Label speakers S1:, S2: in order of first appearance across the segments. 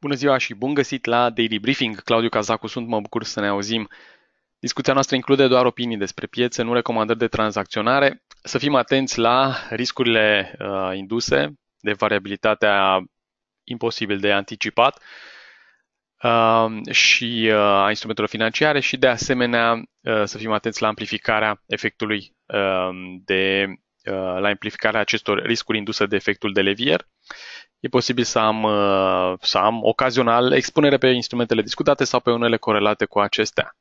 S1: Bună ziua și bun găsit la Daily Briefing. Claudiu Cazacu sunt, mă bucur să ne auzim. Discuția noastră include doar opinii despre piețe, nu recomandări de tranzacționare. Să fim atenți la riscurile uh, induse, de variabilitatea imposibil de anticipat uh, și uh, a instrumentelor financiare și de asemenea uh, să fim atenți la amplificarea efectului uh, de uh, la amplificarea acestor riscuri induse de efectul de levier E posibil să am, uh, să am ocazional expunere pe instrumentele discutate sau pe unele corelate cu acestea.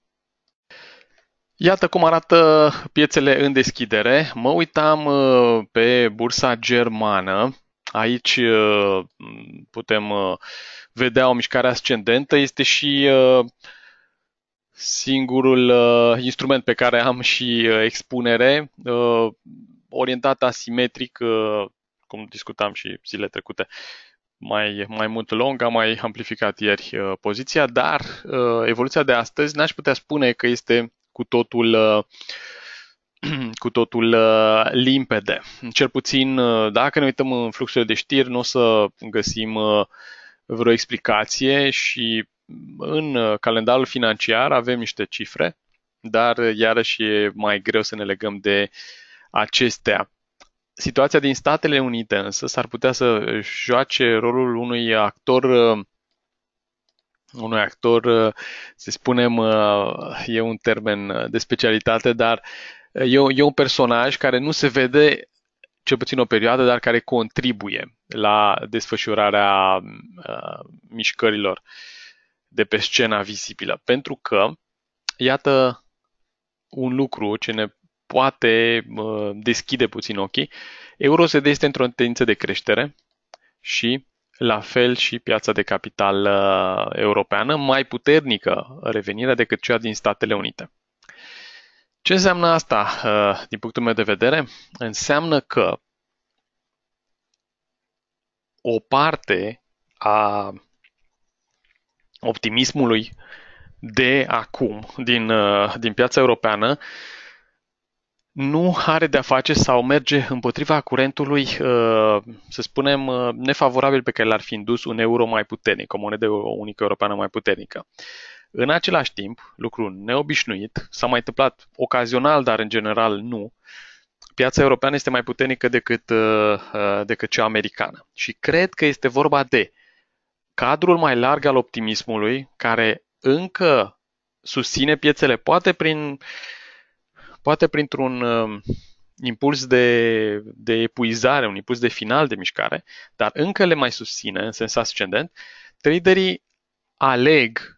S1: Iată cum arată piețele în deschidere. Mă uitam uh, pe bursa germană. Aici uh, putem vedea o mișcare ascendentă. Este și singurul instrument pe care am și expunere orientat asimetric cum discutam și zile trecute, mai, mai mult long, a mai amplificat ieri uh, poziția, dar uh, evoluția de astăzi n-aș putea spune că este cu totul uh, cu totul uh, limpede. Cel puțin, uh, dacă ne uităm în fluxurile de știri, nu o să găsim uh, vreo explicație și în calendarul financiar avem niște cifre, dar iarăși e mai greu să ne legăm de acestea. Situația din Statele Unite însă s-ar putea să joace rolul unui actor unui actor, să spunem, e un termen de specialitate, dar e un, e un personaj care nu se vede cel puțin o perioadă, dar care contribuie la desfășurarea uh, mișcărilor de pe scena vizibilă. Pentru că, iată un lucru ce ne poate deschide puțin ochii. EUROSD este într-o tendință de creștere și la fel și piața de capital uh, europeană, mai puternică revenirea decât cea din Statele Unite. Ce înseamnă asta uh, din punctul meu de vedere? Înseamnă că o parte a optimismului de acum din, uh, din piața europeană nu are de-a face sau merge împotriva curentului, uh, să spunem, uh, nefavorabil pe care l-ar fi indus un euro mai puternic, o monedă unică europeană mai puternică. În același timp, lucru neobișnuit, s-a mai întâmplat ocazional, dar în general nu, piața europeană este mai puternică decât, uh, decât cea americană. Și cred că este vorba de cadrul mai larg al optimismului, care încă susține piețele, poate prin uh, poate printr-un um, impuls de, de epuizare, un impuls de final de mișcare, dar încă le mai susține în sens ascendent, traderii aleg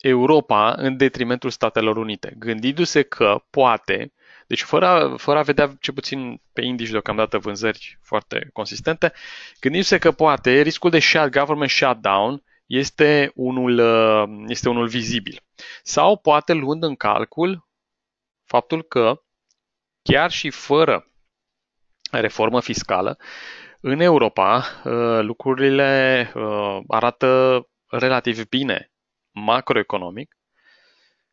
S1: Europa în detrimentul Statelor Unite, gândindu-se că poate, deci fără, a, fără a vedea ce puțin pe indici deocamdată vânzări foarte consistente, gândindu-se că poate riscul de shut, government shutdown este unul, uh, este unul vizibil. Sau poate luând în calcul faptul că, chiar și fără reformă fiscală, în Europa uh, lucrurile uh, arată relativ bine macroeconomic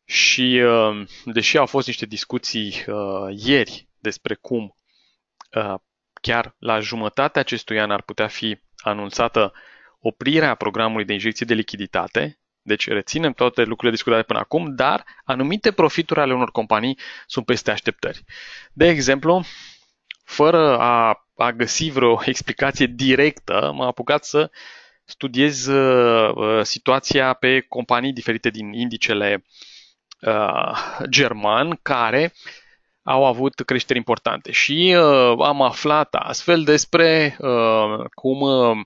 S1: și uh, deși au fost niște discuții ieri despre cum chiar la jumătatea acestui an ar putea fi anunțată oprirea programului de injecție de lichiditate, deci reținem toate lucrurile discutate până acum, dar anumite profituri ale unor companii sunt peste așteptări. De exemplu, fără a, a găsi vreo explicație directă, m-am apucat să studiez uh, uh situația pe companii diferite din indicele uh, german care au avut creșteri importante și uh, am aflat astfel despre uh, cum uh,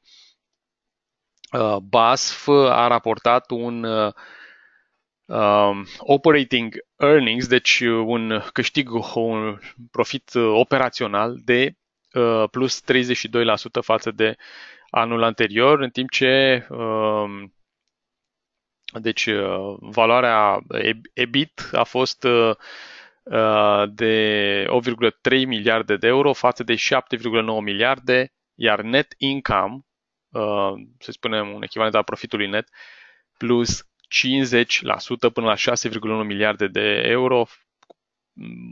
S1: Uh, BASF a raportat un uh, um, operating earnings, deci uh, un câștig, un profit operațional de uh, plus 32% față de anul anterior, în timp ce um, deci uh, valoarea EBIT a fost uh, de 8,3 miliarde de euro față de 7,9 miliarde, iar net income Uh, să spunem, un echivalent al profitului net, plus 50% până la 6,1 miliarde de euro,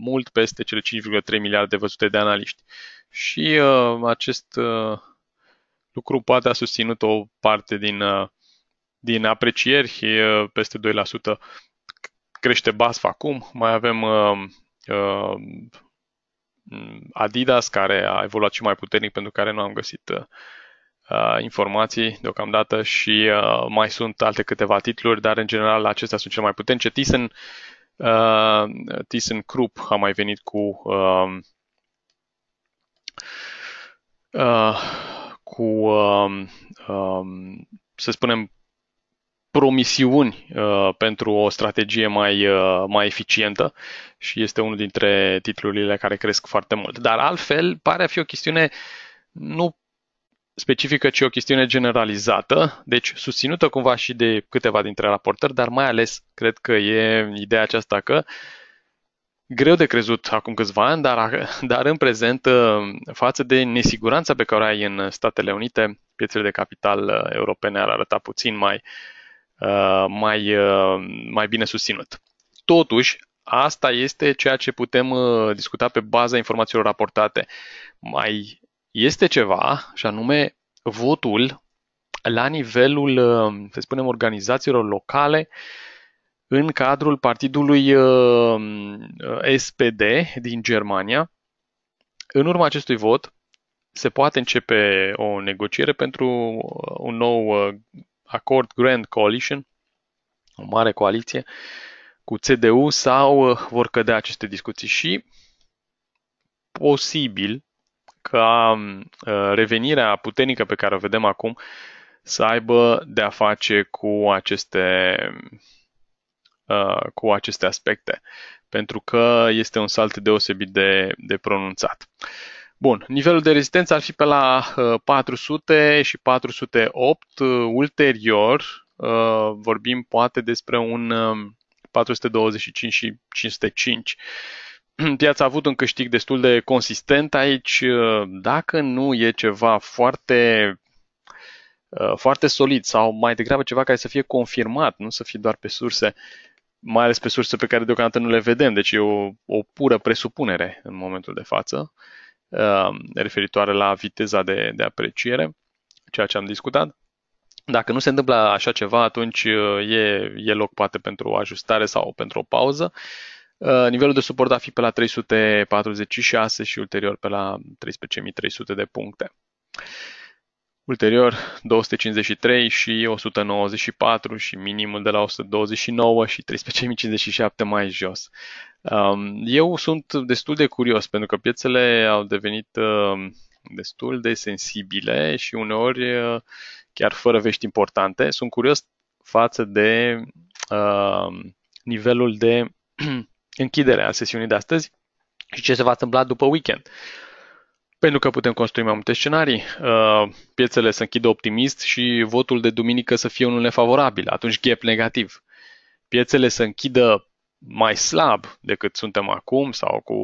S1: mult peste cele 5,3 miliarde văzute de analiști. Și uh, acest uh, lucru poate a susținut o parte din, uh, din aprecieri, uh, peste 2% crește BASF acum, mai avem uh, uh, Adidas care a evoluat și mai puternic pentru care nu am găsit uh, Uh, informații deocamdată și uh, mai sunt alte câteva titluri, dar în general acestea sunt cele mai puternice. Thyssen, uh, Thyssen Krupp a mai venit cu uh, uh, cu uh, să spunem promisiuni uh, pentru o strategie mai, uh, mai eficientă și este unul dintre titlurile care cresc foarte mult. Dar altfel, pare a fi o chestiune nu specifică, ci o chestiune generalizată, deci susținută cumva și de câteva dintre raportări, dar mai ales cred că e ideea aceasta că greu de crezut acum câțiva ani, dar, dar în prezent ă, față de nesiguranța pe care o ai în Statele Unite, piețele de capital ă, europene ar arăta puțin mai, ă, mai, mai bine susținut. Totuși, asta este ceea ce putem discuta pe baza informațiilor raportate. Mai este ceva, și anume votul la nivelul, uh, să spunem, organizațiilor locale în cadrul partidului uh, uh, SPD din Germania. În urma acestui vot se poate începe o negociere pentru un nou acord Grand Coalition, o mare coaliție cu CDU sau vor cădea aceste discuții și posibil ca um, uh, revenirea puternică pe care o vedem acum să aibă de a face cu aceste, uh, cu aceste aspecte, pentru că este un salt deosebit de, de pronunțat. Bun, nivelul de rezistență ar fi pe la 400 uh, și 408. Ulterior vorbim poate despre un 425 um, și 505 piața a avut un câștig destul de consistent aici. Dacă nu e ceva foarte uh, foarte solid sau mai degrabă ceva care să fie confirmat, nu să fie doar pe surse, mai ales pe surse pe care deocamdată nu le vedem, deci e o, o pură presupunere în momentul de față uh, referitoare la viteza de, de apreciere, ceea ce am discutat. Dacă nu se întâmplă așa ceva, atunci uh, e, e loc poate pentru o ajustare sau pentru o pauză. Uh, Uh, nivelul de suport a fi pe la 346 și ulterior pe la 13.300 de puncte. Ulterior 253 și 194 și minimul de la 129 și 13.057 mai jos. Um, eu sunt destul de curios pentru că piețele au devenit um, destul de sensibile și uneori uh, chiar fără vești importante. Sunt curios față de um, nivelul de închiderea sesiunii de astăzi și ce se va întâmpla după weekend. Pentru că putem construi mai multe scenarii, uh, piețele să închidă optimist și votul de duminică să fie unul nefavorabil, atunci gap negativ. Piețele să închidă mai slab decât suntem acum sau cu,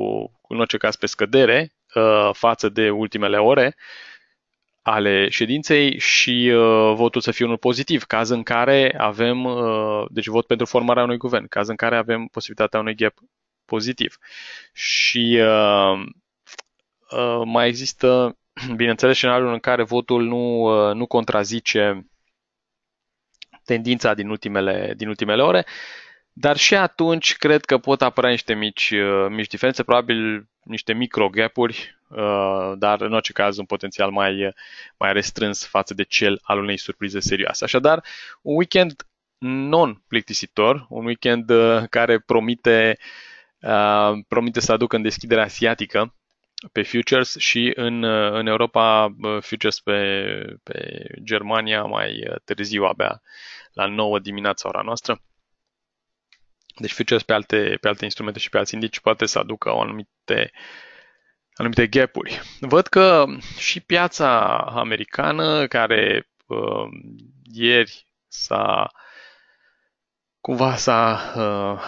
S1: în orice caz pe scădere uh, față de ultimele ore, ale ședinței și uh, votul să fie unul pozitiv, caz în care avem, uh, deci vot pentru formarea unui guvern, caz în care avem posibilitatea unui gap pozitiv. Și uh, uh, mai există, bineînțeles, scenariul în care votul nu, uh, nu contrazice tendința din ultimele, din ultimele ore, uh, dar și atunci cred că pot apărea niște mici, uh, mici diferențe, probabil niște micro gapuri, uh, dar în orice caz un potențial mai, mai restrâns față de cel al unei surprize serioase. Așadar, un weekend non-plictisitor, un weekend uh, care promite, promite să aducă în deschiderea asiatică pe futures și în, în Europa futures pe, pe Germania mai târziu, abia la 9 dimineața ora noastră. Deci futures pe alte, pe alte instrumente și pe alți indici poate să aducă o anumite, anumite gap-uri. Văd că și piața americană, care uh, ieri s-a cumva s-a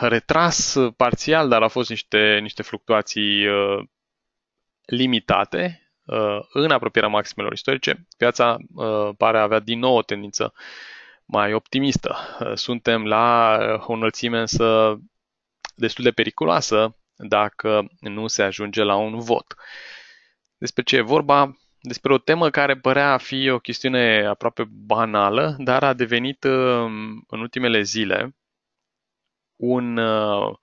S1: uh, retras parțial, dar a fost niște, niște fluctuații uh, limitate uh, în apropierea maximelor istorice, piața uh, pare a avea din nou o tendință uh, mai optimistă. Suntem la uh, o înălțime însă destul de periculoasă dacă nu se ajunge la un vot. Despre ce e vorba? Despre o temă care părea a fi o chestiune aproape banală, dar a devenit uh, în ultimele zile un uh,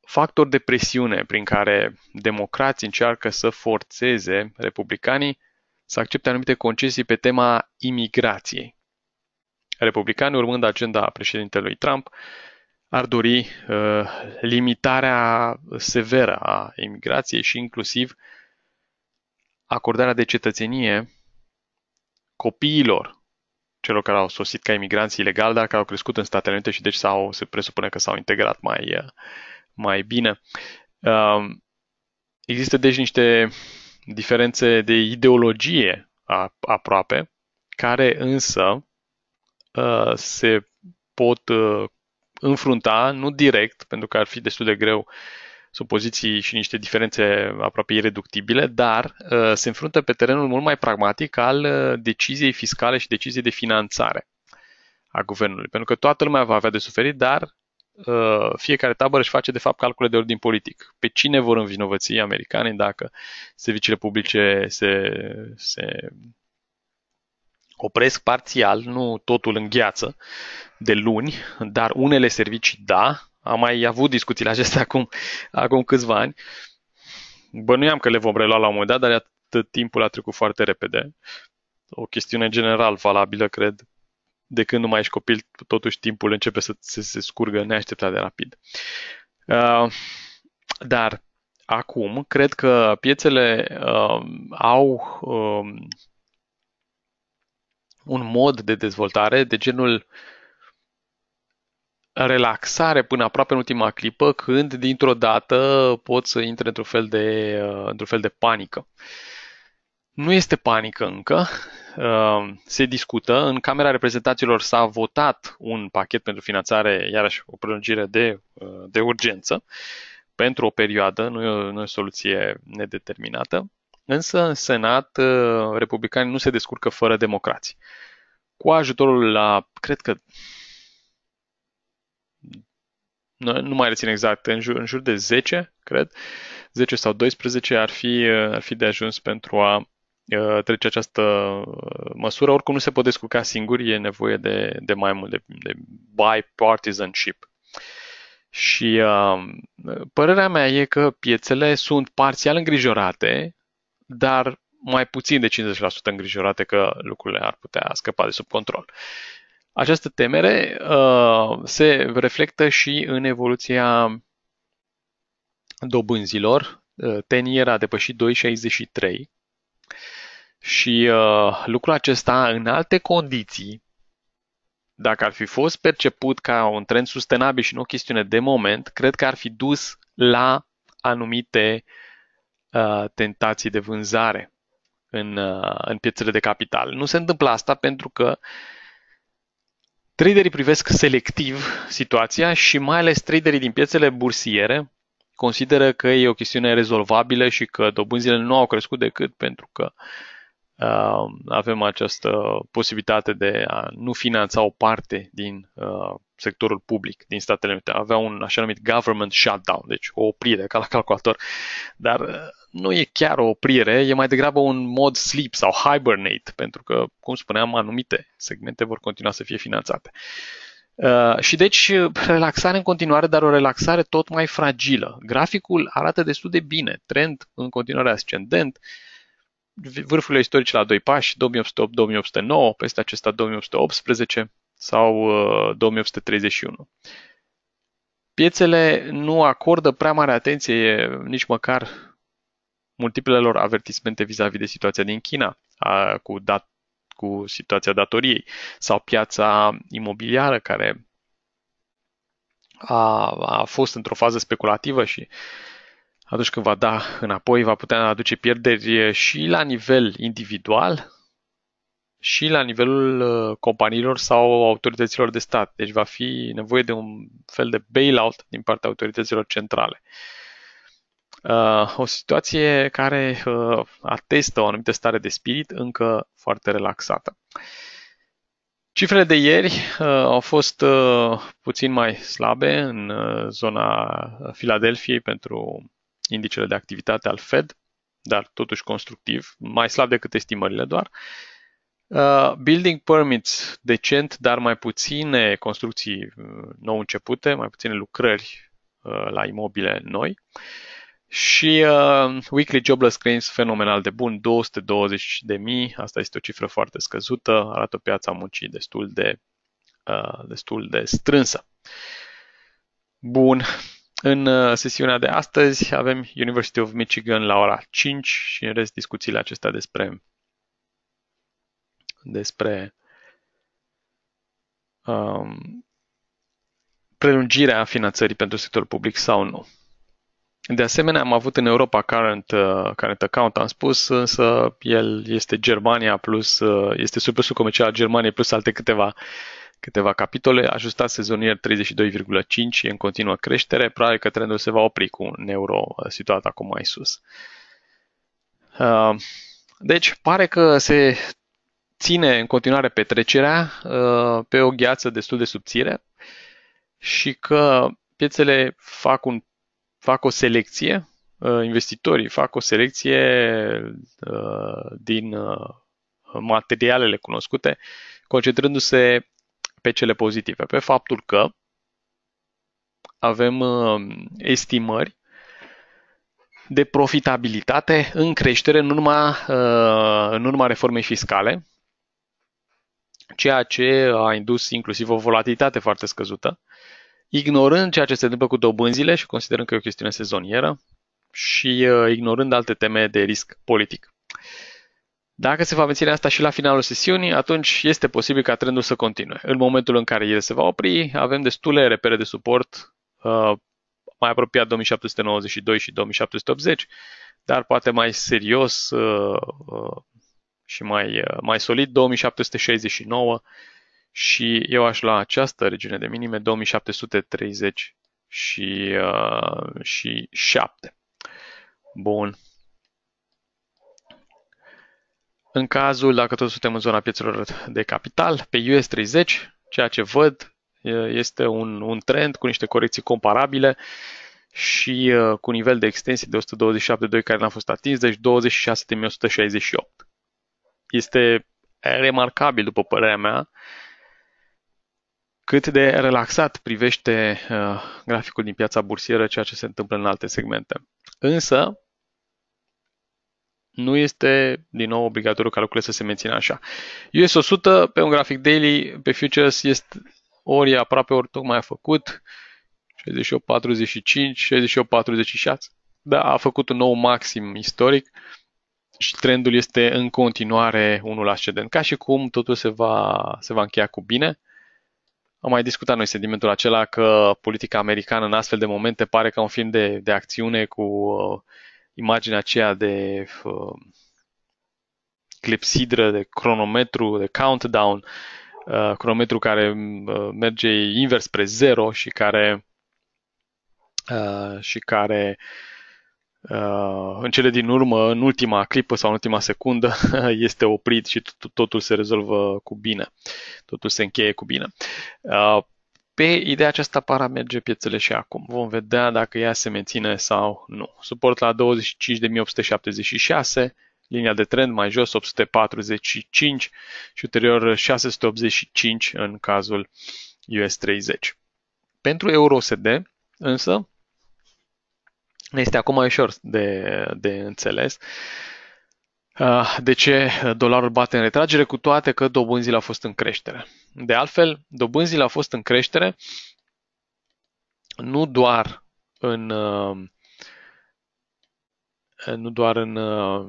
S1: factor de presiune prin care democrații încearcă să forțeze republicanii să accepte anumite concesii pe tema imigrației. Republicani, urmând agenda președintelui Trump, ar dori uh, limitarea severă a imigrației și inclusiv acordarea de cetățenie copiilor celor care au sosit ca imigranți ilegali, dar care au crescut în Statele Unite și deci s-au, se presupune că s-au integrat mai, uh, mai bine. Uh, există deci niște diferențe de ideologie aproape, care însă Uh, se pot uh, înfrunta, nu direct, pentru că ar fi destul de greu, sunt poziții și niște diferențe aproape ireductibile, dar uh, se înfruntă pe terenul mult mai pragmatic al deciziei fiscale și deciziei de finanțare a guvernului, pentru că toată lumea va avea de suferit, dar fiecare tabără își face de fapt calcule de ordin politic. Pe cine vor învinovăți americanii dacă serviciile publice se, se opresc parțial, nu totul în gheață, de luni, dar unele servicii da. Am mai avut discuțiile acestea acum, acum câțiva ani. Bănuiam că le vom relua la un moment dat, dar atât timpul a trecut foarte repede. O chestiune general valabilă, cred, de când nu mai ești copil, totuși timpul începe să se, se scurgă neașteptat de rapid. Uh, dar acum, cred că piețele uh, au uh, un mod de dezvoltare de genul relaxare până aproape în ultima clipă, când dintr-o dată pot să intre într-un fel de, uh, într-un fel de panică. Nu este panică încă, uh, se discută. În Camera Reprezentanților s-a votat un pachet pentru finanțare, iarăși o prelungire de, uh, de urgență, pentru o perioadă, nu e, o, nu e o soluție nedeterminată. Însă, în Senat, uh, republicanii nu se descurcă fără democrați. Cu ajutorul la, cred că, nu mai rețin exact, în jur, în jur de 10, cred, 10 sau 12 ar fi, uh, ar fi de ajuns pentru a uh, trece această măsură. Oricum nu se pot descurca singuri, e nevoie de, de mai mult, de, de bipartisanship. Și uh, părerea mea e că piețele sunt parțial îngrijorate dar mai puțin de 50% îngrijorate că lucrurile ar putea scăpa de sub control. Această temere uh, se reflectă și în evoluția dobânzilor. Uh, tenier a depășit 2,63 și uh, lucrul acesta în alte condiții, dacă ar fi fost perceput ca un trend sustenabil și nu o chestiune de moment, cred că ar fi dus la anumite uh, Uh, tentații de vânzare în, uh, în piețele de capital. Nu se întâmplă asta pentru că traderii privesc selectiv situația și mai ales traderii din piețele bursiere consideră că e o chestiune rezolvabilă și că dobânzile nu au crescut decât pentru că uh, Um, avem această posibilitate de a nu finanța o parte din uh, sectorul public din Statele Unite. Avea un așa numit government shutdown, deci o oprire ca la calculator, dar uh, nu e chiar o oprire, e mai degrabă un mod sleep sau hibernate, pentru că, cum spuneam, anumite segmente vor continua să fie finanțate. Uh, și deci uh, relaxare în continuare, dar o relaxare tot mai fragilă. Graficul arată destul de bine, trend în continuare ascendent, uh, vârfurile istorice la doi pași, 2808-2809, peste acesta 2818 sau 2831. Uh, Piețele nu acordă prea mare atenție nici măcar multiplelor avertismente vis-a-vis de situația din China, a, cu, dat, cu situația datoriei sau piața imobiliară care a, a fost într-o fază speculativă și uh, atunci când va da înapoi, va putea aduce pierderi și la nivel individual, și la nivelul uh, companiilor sau autorităților de stat. Deci va fi nevoie de un fel de bailout din partea autorităților centrale. Uh, o situație care uh, atestă o anumită stare de spirit încă foarte relaxată. Cifrele de ieri uh, au fost uh, puțin mai slabe în uh, zona Filadelfiei pentru indicele de activitate al Fed, dar totuși constructiv, mai slab decât estimările doar. Uh, building permits decent, dar mai puține construcții uh, nou începute, mai puține lucrări uh, la imobile noi. Și uh, weekly jobless claims fenomenal de bun, 220 de mii, asta este o cifră foarte scăzută, arată piața muncii destul de, uh, destul de strânsă. Bun, în uh, sesiunea de astăzi avem University of Michigan la ora 5 și în rest discuțiile acestea despre despre um, prelungirea finanțării pentru sectorul public sau nu. De asemenea, am avut în Europa current, uh, current account, am spus, însă el este Germania plus, uh, este surplusul comercial al Germaniei plus alte câteva uh, câteva capitole, ajustat sezonier 32,5 e în continuă creștere, probabil că trendul se va opri cu un euro uh, situat acum mai sus. Uh, deci, pare că se ține în continuare petrecerea uh, pe o gheață destul de subțire și că piețele fac, un, fac o selecție, investitorii fac o selecție din materialele cunoscute, concentrându-se pe cele pozitive, pe faptul că avem uh, estimări de profitabilitate în creștere, nu numai, în uh, urma reformei fiscale, ceea ce a indus inclusiv o volatilitate foarte scăzută, ignorând ceea ce se întâmplă cu dobânzile și considerând că e o chestiune sezonieră și uh, ignorând alte teme de risc politic. Dacă se va menține asta și la finalul sesiunii, atunci este posibil ca trendul să continue. În momentul în care el se va opri, avem destule repere de suport uh, mai apropiat 2792 și 2780, dar poate mai serios uh, uh, și mai, uh, mai solid 2769 și eu aș lua această regiune de minime 2730 și, uh, și 7. Bun. În cazul, dacă tot suntem în zona piețelor de capital, pe US30, ceea ce văd este un, un trend cu niște corecții comparabile și cu nivel de extensie de 127.2 care n-a fost atins, deci 26.168. Este remarcabil, după părerea mea, cât de relaxat privește uh, graficul din piața bursieră ceea ce se întâmplă în alte segmente. Însă, nu este, din nou, obligatoriu ca lucrurile să se mențină așa. US 100 pe un grafic daily, pe futures, este ori aproape, ori tocmai a făcut. 68.45, 68.46. Da, a făcut un nou maxim istoric și trendul este în continuare unul ascendent. Ca și cum totul se va, se va încheia cu bine. Am mai discutat noi sentimentul acela că politica americană în astfel de momente pare ca un film de, de acțiune cu uh, imaginea aceea de uh, clepsidră, de cronometru, de countdown, uh, cronometru care uh, merge invers spre zero și care uh, și care uh, în cele din urmă, în ultima clipă sau în ultima secundă, este oprit și totul se rezolvă cu bine. Totul se încheie cu bine. Uh, pe ideea aceasta par a merge piețele și acum. Vom vedea dacă ea se menține sau nu. Suport la 25.876, linia de trend mai jos 845 și ulterior 685 în cazul US 30. Pentru EUROSD, însă, este acum mai ușor de, de înțeles. Ah, de ce dolarul bate în retragere, cu toate că dobânzile au fost în creștere. De altfel, dobânzile au fost în creștere nu doar în ah, nu doar în ah,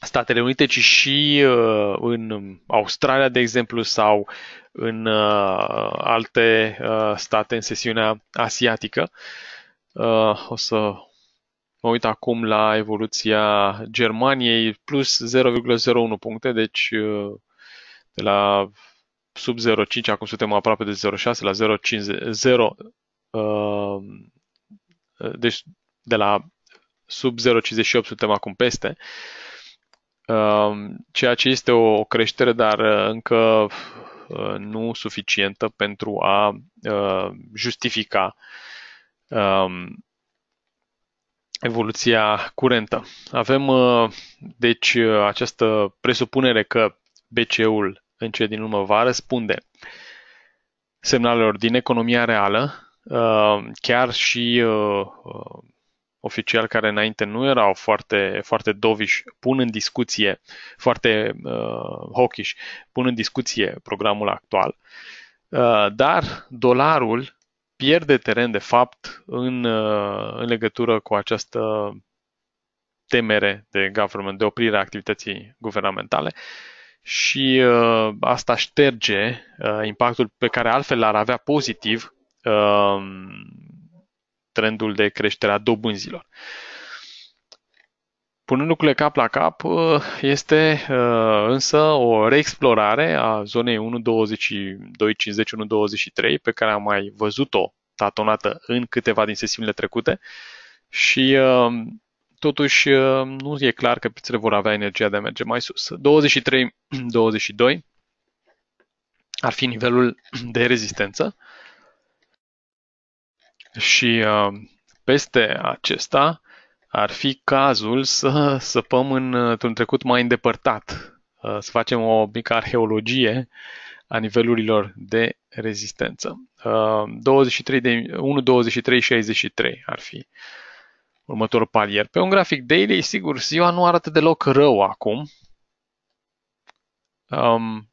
S1: Statele Unite, ci și în Australia, de exemplu, sau în alte state în sesiunea asiatică. O să Mă uit acum la evoluția Germaniei, plus 0,01 puncte, deci, uh, uh, deci de la sub 0,5, acum suntem aproape de 0,6 la 0,50, 0, deci de la sub 0,58 suntem acum peste, uh, ceea ce este o, creștere, dar încă nu suficientă pentru a justifica um, evoluția curentă. Avem, uh, deci, uh, această presupunere că BCE-ul în ce din urmă va răspunde semnalelor din economia reală, uh, chiar și oficial care înainte nu erau foarte, foarte doviși, pun în discuție, foarte uh, hawkish, pun în discuție programul actual, uh, dar dolarul pierde teren, de fapt, în, uh, în legătură cu această temere de government, de oprire a activității guvernamentale și uh, asta șterge uh, impactul pe care altfel l-ar avea pozitiv uh, trendul de creștere a dobânzilor. Uh, Punându-le cap la cap, uh, este uh, însă o reexplorare a zonei 1.22.50-1.23 pe care am mai văzut-o tatonată în câteva din sesiunile trecute și uh, totuși nu e clar că pițele vor avea energia de a merge mai sus. 23-22 ar fi nivelul de rezistență și peste acesta ar fi cazul să săpăm în, într-un trecut mai îndepărtat, uh, să facem o mică arheologie a nivelurilor de rezistență. 23 uh, de, 1, 23, 63 ar fi următorul palier. Pe un grafic daily, sigur, ziua nu arată deloc rău acum. Um,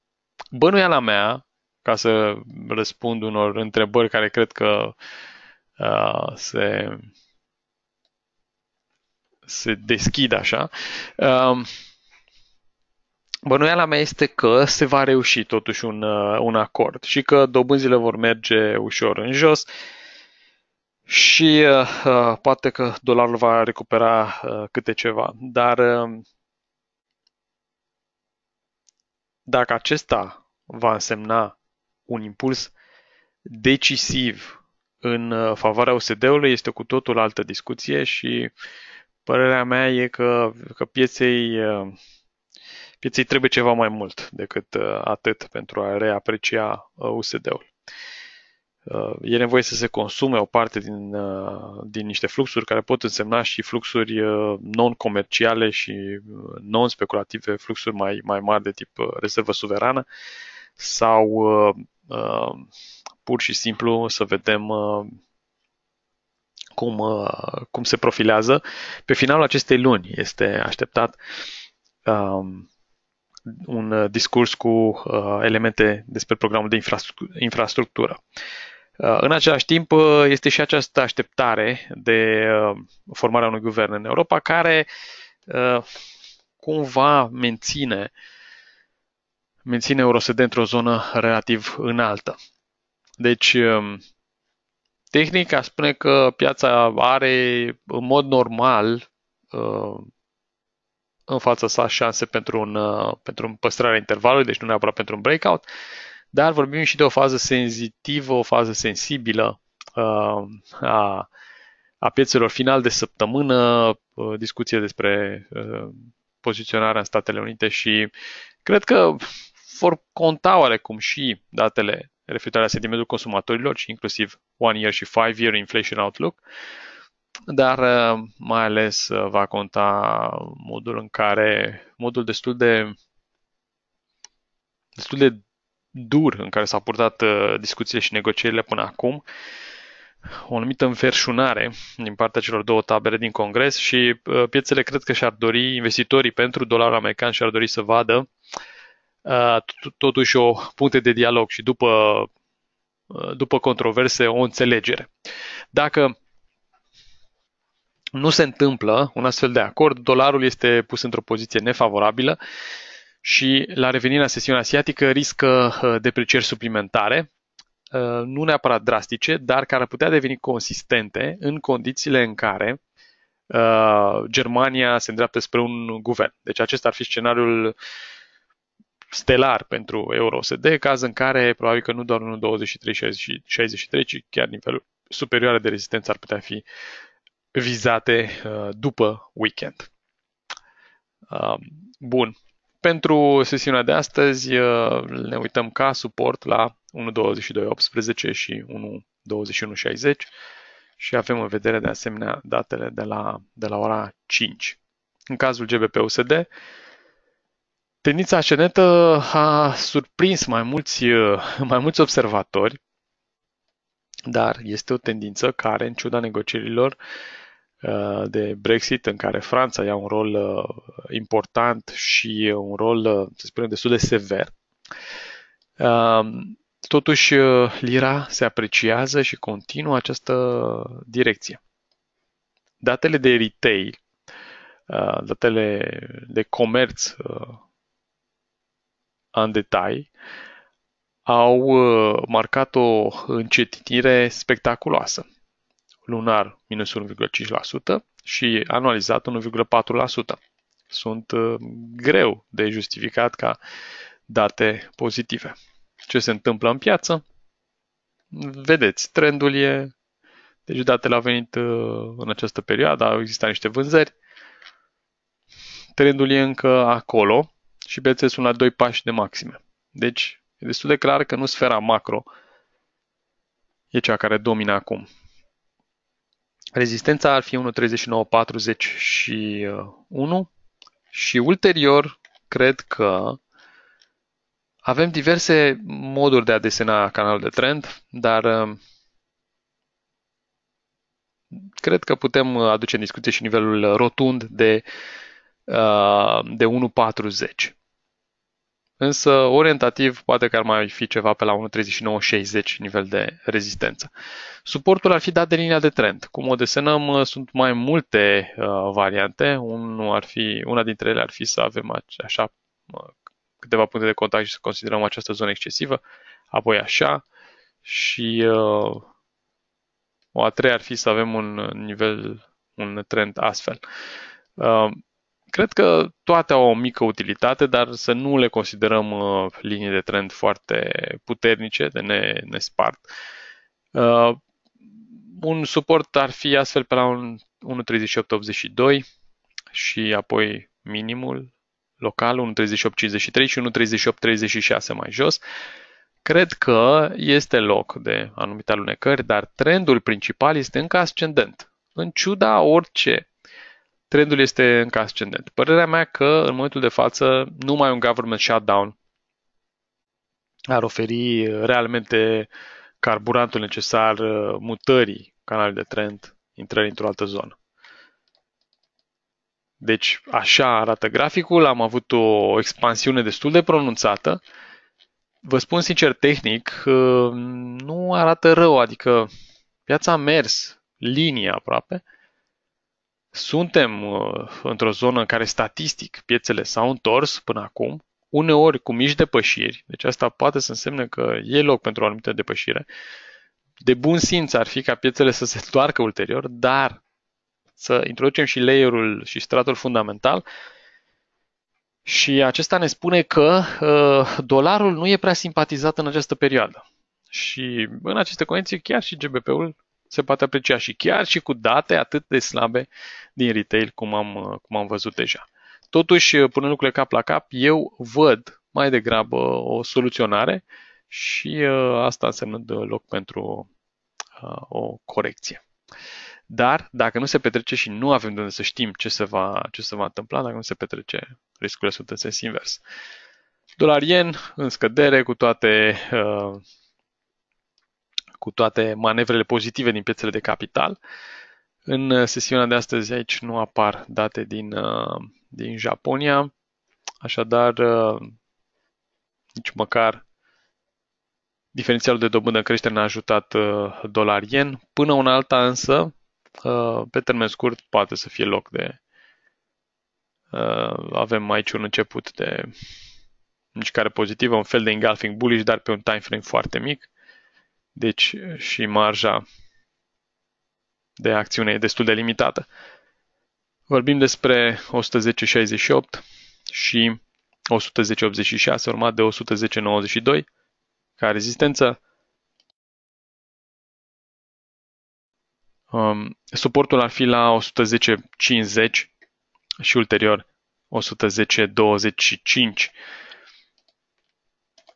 S1: bănuiala mea, ca să răspund unor întrebări care cred că uh, se se deschid așa. Um, bănuiala mea este că se va reuși totuși un, uh, un acord și că dobânzile vor merge ușor în jos și uh, uh poate că dolarul va recupera uh, câte ceva. Dar uh, dacă acesta va însemna un impuls decisiv în uh, favoarea USD-ului, este cu totul altă discuție și uh, Părerea mea e că, că pieței, uh, pieței trebuie ceva mai mult decât uh, atât pentru a reaprecia USD-ul. Uh, e nevoie să se consume o parte din, din niște fluxuri care pot însemna și fluxuri non-comerciale și non-speculative, fluxuri mai, mai mari de tip rezervă suverană sau pur și simplu să vedem cum, uh, cum se profilează. Pe finalul acestei luni este așteptat um, un uh, discurs cu uh, elemente despre programul de infrastructură. Uh, în același timp, este și această așteptare de formarea unui guvern în Europa care cumva menține, menține Eurosede într-o zonă relativ înaltă. Deci, um, Tehnica spune că piața are în mod normal uh, în fața sa șanse pentru un, uh, pentru un păstrare intervalului, deci nu neapărat pentru un breakout, dar vorbim și de o fază senzitivă, o fază sensibilă uh, a, a piețelor final de săptămână, discuție despre poziționarea în Statele Unite și cred că vor conta oarecum și datele referitor la sentimentul consumatorilor și inclusiv One Year și Five Year Inflation Outlook, dar uh, mai ales uh, va conta modul în care, modul destul de destul de dur în care s-au purtat uh, discuțiile și negocierile până acum, o anumită înverșunare din partea celor două tabere din Congres și piețele cred că și-ar dori, investitorii pentru dolarul american și-ar dori să vadă uh, Uh, totuși o puncte de dialog și după, uh, după controverse o înțelegere. Dacă nu se întâmplă un astfel de acord, dolarul este pus într-o poziție nefavorabilă și la revenirea sesiunii asiatică riscă uh, deprecieri suplimentare, nu neapărat drastice, dar care ar putea deveni consistente în condițiile în care Germania se îndreaptă spre un guvern. Deci acesta ar fi scenariul uh, stelar pentru EUROSD, caz în care probabil că nu doar 1.23.63, ci chiar niveluri superioare de rezistență ar putea fi vizate uh, după weekend. Uh, bun. Pentru sesiunea de astăzi uh, ne uităm ca suport la 1.22.18 și 1.21.60 și avem în vedere de asemenea datele de la, de la ora 5. În cazul GBP-USD, Tendința ascendentă a surprins mai mulți, mai mulți observatori, dar este o tendință care, în ciuda negocierilor uh, de Brexit, în care Franța ia un rol uh, important și un rol, uh, să spunem, destul de sever, um, totuși lira se apreciază și continuă această direcție. Datele de retail, datele de comerț în detalii, au uh, marcat o încetinire spectaculoasă, lunar minus 1,5% și anualizat 1,4%. Sunt uh, greu de justificat ca date pozitive. Ce se întâmplă în piață? Vedeți, trendul e... Deci datele au venit uh, în această perioadă, au existat niște vânzări. Trendul e încă acolo, și piețele sunt la doi pași de maxime. Deci, e destul de clar că nu sfera macro e cea care domină acum. Rezistența ar fi 1.39.41 și, uh, și ulterior cred că avem diverse moduri de a desena canalul de trend, dar uh, cred că putem uh, aduce în discuție și nivelul rotund de, de 1.40. Însă, orientativ, poate că ar mai fi ceva pe la 1.39.60 nivel de rezistență. Suportul ar fi dat de linia de trend. Cum o desenăm, uh, sunt mai multe uh, variante. Unul ar fi, una dintre ele ar fi să avem așa câteva puncte de contact și să considerăm această zonă excesivă, apoi așa și uh, o a treia ar fi să avem un nivel, un trend astfel. Uh, Cred că toate au o mică utilitate, dar să nu le considerăm uh, linii de trend foarte puternice, de ne, nespart. Uh, un suport ar fi astfel pe la un 1.3882 și apoi minimul local 1.3853 și 1.3836 mai jos. Cred că este loc de anumite alunecări, dar trendul principal este încă ascendent. În ciuda orice trendul este încă ascendent. Părerea mea că, în momentul de față, numai un government shutdown ar oferi uh, realmente carburantul necesar uh, mutării canalului de trend, intrării într-o altă zonă. Deci așa arată graficul, am avut o expansiune destul de pronunțată. Vă spun sincer, tehnic, uh, nu arată rău, adică piața a mers linie aproape, suntem uh, într-o zonă în care statistic piețele s-au întors până acum, uneori cu mici depășiri, deci asta poate să însemne că e loc pentru o anumită depășire. De bun simț ar fi ca piețele să se întoarcă ulterior, dar să introducem și layerul și stratul fundamental și acesta ne spune că uh, dolarul nu e prea simpatizat în această perioadă. Și în aceste condiții chiar și GBP-ul se poate aprecia și chiar și cu date atât de slabe din retail cum am, cum am văzut deja. Totuși, punând lucrurile cap la cap, eu văd mai degrabă o soluționare și uh, asta însemnând loc pentru uh, o corecție. Dar dacă nu se petrece și nu avem de unde să știm ce se va, ce se va întâmpla, dacă nu se petrece, riscurile sunt în sens invers. Dolar yen în scădere cu toate uh, cu toate manevrele pozitive din piețele de capital. În uh, sesiunea de astăzi aici nu apar date din, uh, din Japonia, așadar uh, nici măcar diferențialul de dobândă în creștere ne-a ajutat dolar-yen. Până una alta însă, pe termen scurt, poate să fie loc de... Avem aici un început de mișcare pozitivă, un fel de engulfing bullish, dar pe un time frame foarte mic. Deci și marja de acțiune e destul de limitată. Vorbim despre 110.68 și 110.86 urmat de 110.92 ca rezistență. Um, suportul ar fi la 110.50 și ulterior 110.25.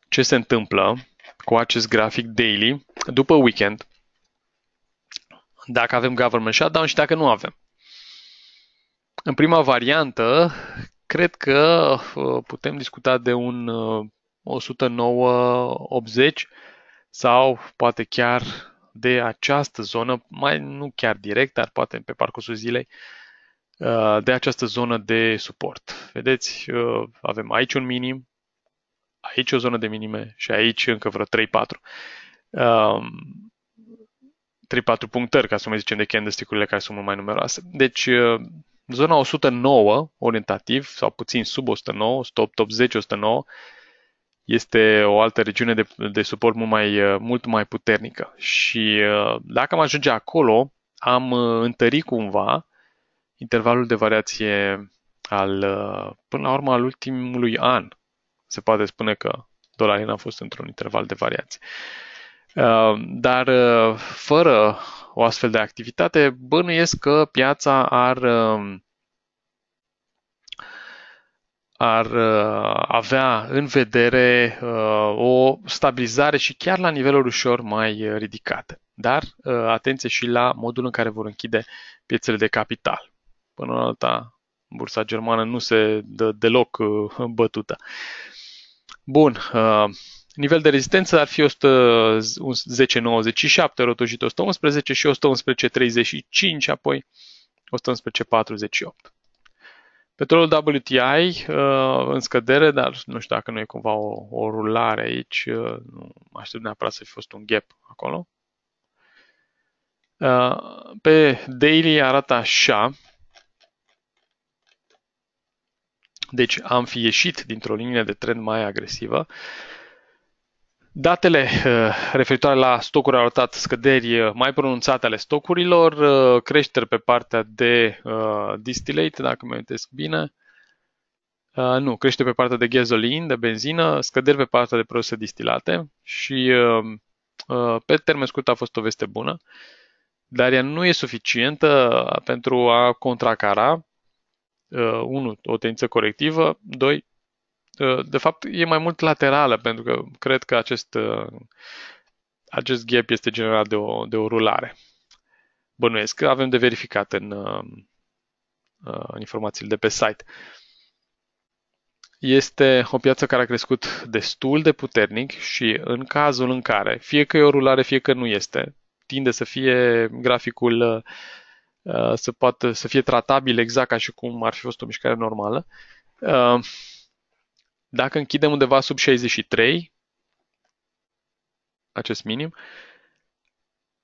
S1: Ce se întâmplă cu acest grafic daily? după weekend dacă avem government shutdown și dacă nu avem. În prima variantă, cred că uh, putem discuta de un 109,80 uh, sau poate chiar de această zonă, mai nu chiar direct, dar poate pe parcursul zilei, uh, de această zonă de suport. Vedeți, avem aici un minim, aici o zonă de minime și aici încă vreo 3-4 um, 3-4 punctări, ca să mai zicem, de candlestick-urile care sunt mai numeroase. Deci, uh, zona 109, orientativ, sau puțin sub 109, stop top 10, 109, este o altă regiune de, de suport mult mai, uh, mult mai puternică. Și uh, dacă am ajunge acolo, am întări cumva intervalul de variație al, până la urmă, al ultimului an. Se poate spune că dolarii a fost într-un interval de variație. Uh, Ehm, dar ehm, fără o astfel de activitate, bănuiesc că piața ar ehm, ar avea în vedere o stabilizare și chiar la niveluri ușor mai ridicate. Dar atenție și la modul în care vor închide piețele de capital. Până în alta, bursa germană nu se dă deloc bătută. Bun, Nivel de rezistență ar fi 110,97 rotojit 111 și 111,35, apoi 111,48. Petrolul WTI uh, în scădere, dar nu știu dacă nu e cumva o, o rulare aici, uh, nu aștept neapărat să fi fost un gap acolo. Uh, pe daily arată așa, deci am fi ieșit dintr-o linie de trend mai agresivă. Uh, Datele eh, referitoare la stocuri au arătat scăderi eh, mai pronunțate ale stocurilor, eh, creșteri pe partea de distillate, dacă mă amintesc bine, Uh, nu, crește pe partea de gasoline, de benzină, scăderi pe partea de produse distilate și uh, uh, pe termen scurt a fost o veste bună, dar ea nu e suficientă pentru a contracara, 1. o tendință corectivă, 2. Uh, de fapt, e mai mult laterală, pentru că cred că acest, uh, acest gap este generat de o, de o rulare. Bănuiesc că avem de verificat în, uh, în informațiile de pe site. Este o piață care a crescut destul de puternic și în cazul în care, fie că e o rulare, fie că nu este, tinde să fie graficul să, poată, să fie tratabil exact ca și cum ar fi fost o mișcare normală, dacă închidem undeva sub 63, acest minim,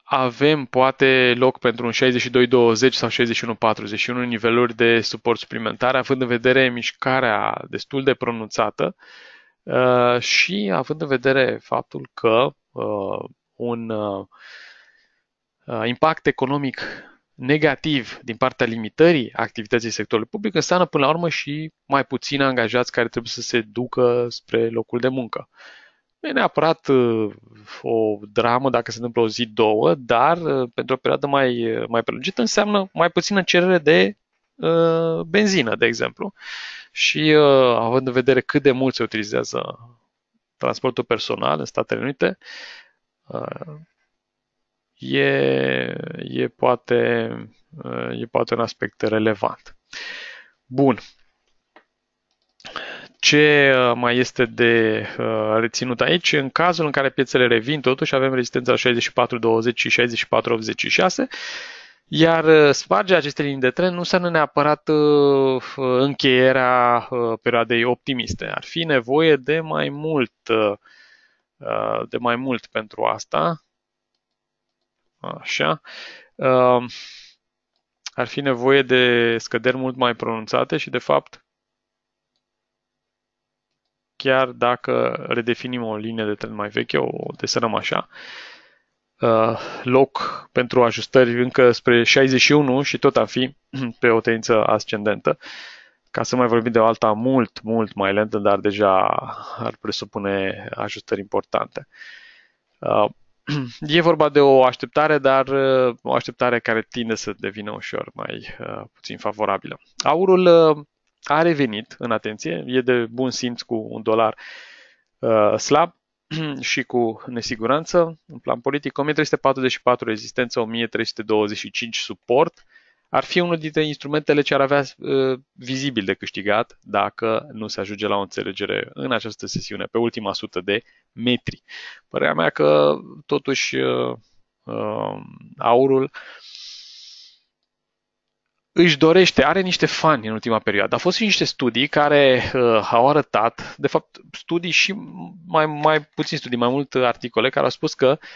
S1: avem poate loc pentru un 62,20 sau 61.41 niveluri de suport suplimentar, având în vedere mișcarea destul de pronunțată uh, și având în vedere faptul că uh, un uh, uh impact economic negativ din partea limitării activității sectorului public înseamnă până la urmă și mai puțini angajați care trebuie să se ducă spre locul de muncă. Nu e neapărat uh, o dramă dacă se întâmplă o zi, două, dar uh, pentru o perioadă mai, uh, mai prelungită înseamnă mai puțină cerere de uh, benzină, de exemplu. Și uh, având în vedere cât de mult se utilizează transportul personal în Statele Unite, uh, e, e, poate, e poate un aspect relevant. Bun. Ce uh, mai este de uh, reținut aici? În cazul în care piețele revin, totuși avem rezistența 64 20 și 64 64-86, iar uh, spargerea acestei linii de tren nu înseamnă neapărat încheierea perioadei optimiste. Ar fi nevoie de mai mult de mai mult pentru asta. Așa. Ar fi nevoie de scăderi mult mai pronunțate și, de fapt, chiar dacă redefinim o linie de trend mai veche, o desenăm așa, uh, loc pentru ajustări încă spre 61 și tot ar fi pe o tendință ascendentă. Ca să mai vorbim de o alta mult, mult mai lentă, dar deja ar presupune ajustări importante. Uh, e vorba de o așteptare, dar uh, o așteptare care tinde să devină ușor mai uh, puțin favorabilă. Aurul uh, a revenit în atenție, e de bun simț cu un dolar slab și cu nesiguranță. În plan politic, 1344 rezistență, 1325 suport, ar fi unul dintre instrumentele ce ar avea uh, vizibil de câștigat dacă nu se ajunge la o înțelegere în această sesiune, pe ultima sută de metri. Părerea mea că, totuși, uh, uh, aurul își dorește, are niște fani în ultima perioadă. Au fost și niște studii care uh, au arătat, de fapt studii și mai, mai puțin studii, mai mult articole care au spus că uh,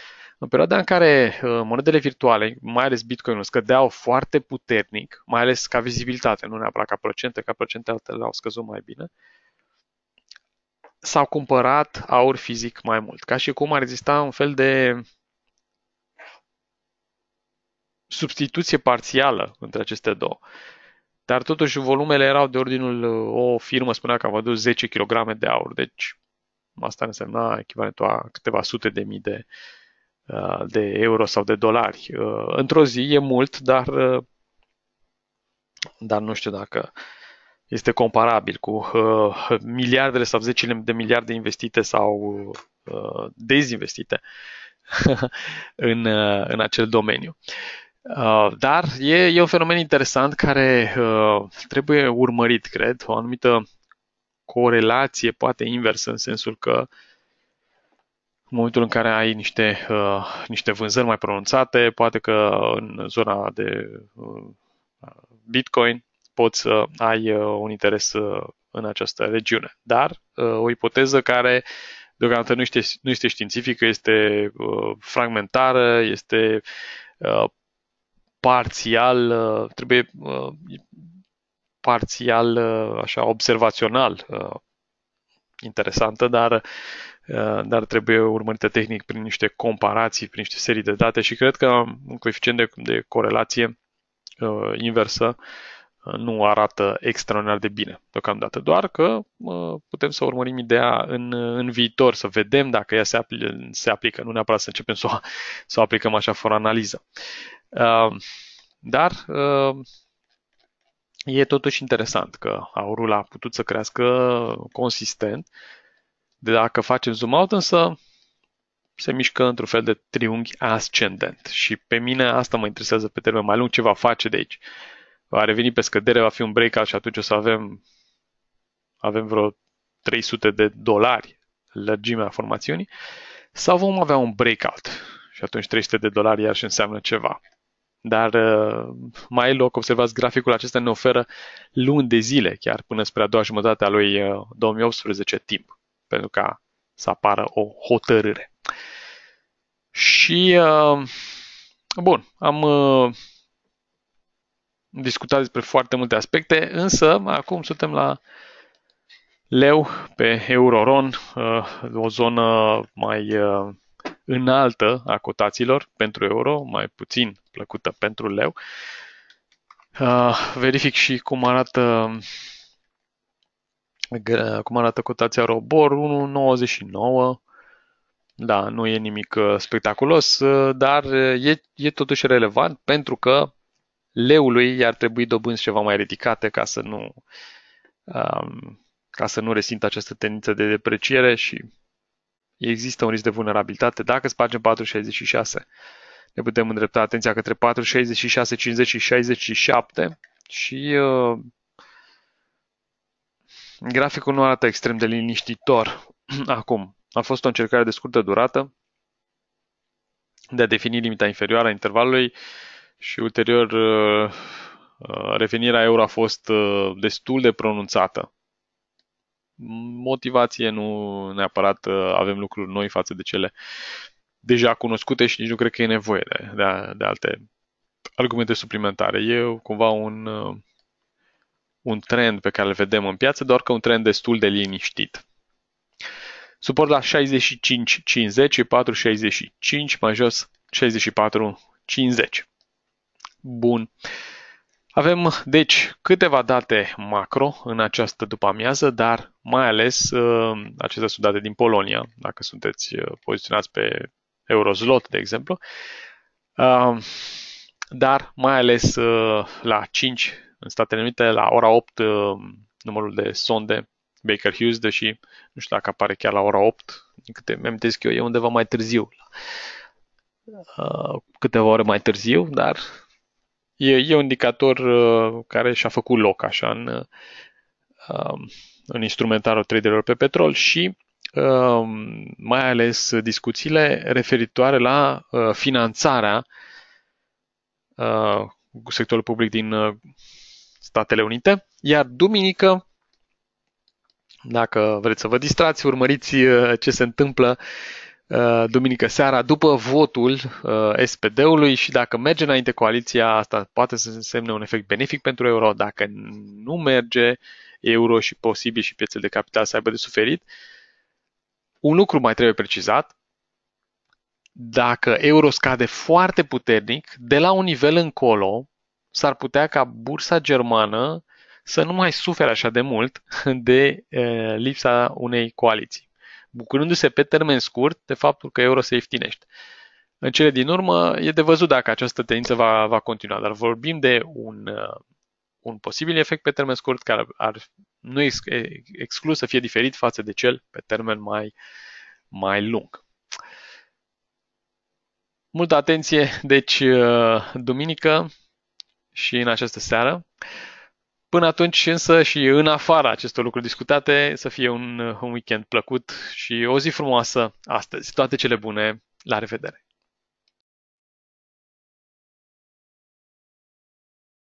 S1: în perioada în care uh, monedele virtuale, mai ales Bitcoinul, scădeau foarte puternic, mai ales ca vizibilitate, nu neapărat ca procente, ca procente altele au scăzut mai bine, s-au cumpărat aur fizic mai mult, ca și cum ar exista un fel de substituție parțială între aceste două. Dar totuși volumele erau de ordinul, uh, o firmă spunea că a vădut 10 kg de aur, deci asta însemna echivalentul a câteva sute de mii de uh, Uh, de euro sau de dolari. Uh, într-o zi e mult, dar, uh, dar nu știu dacă este comparabil cu miliardele sau zecile de miliarde investite sau dezinvestite în, în acel domeniu. Dar e, e un fenomen interesant care trebuie urmărit, cred, o anumită corelație, poate invers, în sensul că uh, în momentul în care ai niște, uh, niște vânzări mai pronunțate, poate că în zona de uh, Bitcoin poți să uh, ai uh, un interes uh, în această regiune. Dar uh, o ipoteză care deocamdată nu este, nu este științifică, este uh, fragmentară, este uh, parțial, uh, trebuie uh, parțial, uh, așa, observațional uh, interesantă, dar Eh, dar trebuie urmărită tehnic prin niște comparații, prin niște serii de date și cred că un coeficient de, de corelație eh, inversă eh, nu arată extraordinar de bine deocamdată, doar că putem să urmărim ideea în, în viitor, să vedem dacă ea se, apl- se aplică, nu neapărat să începem să o, să o aplicăm așa fără analiză. Dar e totuși interesant că aurul a putut să crească consistent dacă facem zoom out însă, se mișcă într-un fel de triunghi ascendent și pe mine asta mă interesează pe termen mai lung ce va face de aici. Va reveni pe scădere, va fi un breakout și atunci o să avem avem vreo 300 de dolari lărgimea formațiunii sau vom avea un breakout și atunci 300 de dolari și înseamnă ceva. Dar uh, mai loc, observați, graficul acesta ne oferă luni de zile, chiar până spre a doua jumătate a lui 2018 uh, timp pentru ca să apară o hotărâre. Și, uh, bun, am uh, discutat despre foarte multe aspecte, însă acum suntem la leu pe Euroron, uh, o zonă mai înaltă a cotațiilor pentru euro, mai puțin plăcută pentru leu. Verific și cum arată cum arată cotația Robor? 1,99. Da, nu e nimic uh, spectaculos, uh, dar uh, e, e totuși relevant pentru că leului i ar trebui dobânzi ceva mai ridicate ca să nu um, ca să nu resimtă această tendință de depreciere și există un risc de vulnerabilitate. Dacă spargem 4,66, ne putem îndrepta atenția către 4,66, 50 și 67 și uh, Graficul nu arată extrem de liniștitor acum. A fost o încercare de scurtă durată de a defini limita inferioară a intervalului și ulterior uh, uh, revenirea euro a fost uh, destul de pronunțată. Motivație nu neapărat avem lucruri noi față de cele deja cunoscute și nici nu cred că e nevoie de, de, de alte argumente suplimentare. E cumva un un trend pe care îl vedem în piață, doar că un trend destul de liniștit. Suport la 65-50, mai jos 64-50. Bun. Avem, deci, câteva date macro în această după-amiază, dar mai ales uh, acestea sunt date din Polonia, dacă sunteți uh, poziționați pe Eurozlot, de exemplu, uh, dar mai ales la 5, în Statele Unite la ora 8 uh, numărul de sonde Baker Hughes, deși nu știu dacă apare chiar la ora 8, din câte mi amintesc eu, e undeva mai târziu, uh, câteva ore mai târziu, dar e, e un indicator uh, care și-a făcut loc așa în, în instrumentarul traderilor pe petrol și mai ales discuțiile referitoare la finanțarea sectorul public din Statele Unite. Iar duminică, dacă vreți să vă distrați, urmăriți uh, ce se întâmplă uh, duminică seara după votul uh, SPD-ului și dacă merge înainte coaliția, asta poate să însemne un efect benefic pentru euro. Dacă nu merge euro și posibil și piețele de capital să aibă de suferit, un lucru mai trebuie precizat. Dacă euro scade foarte puternic, de la un nivel încolo, s-ar putea ca bursa germană să nu mai sufere așa de mult de lipsa unei coaliții, bucurându-se pe termen scurt de faptul că euro se ieftinește. În cele din urmă, e de văzut dacă această tendință va, va continua, dar vorbim de un, un posibil efect pe termen scurt care ar, nu e exclus să fie diferit față de cel pe termen mai, mai lung. Multă atenție, deci, duminică, și în această seară. Până atunci însă și în afara acestor lucruri discutate să fie un, un weekend plăcut și o zi frumoasă astăzi. Toate cele bune, la revedere!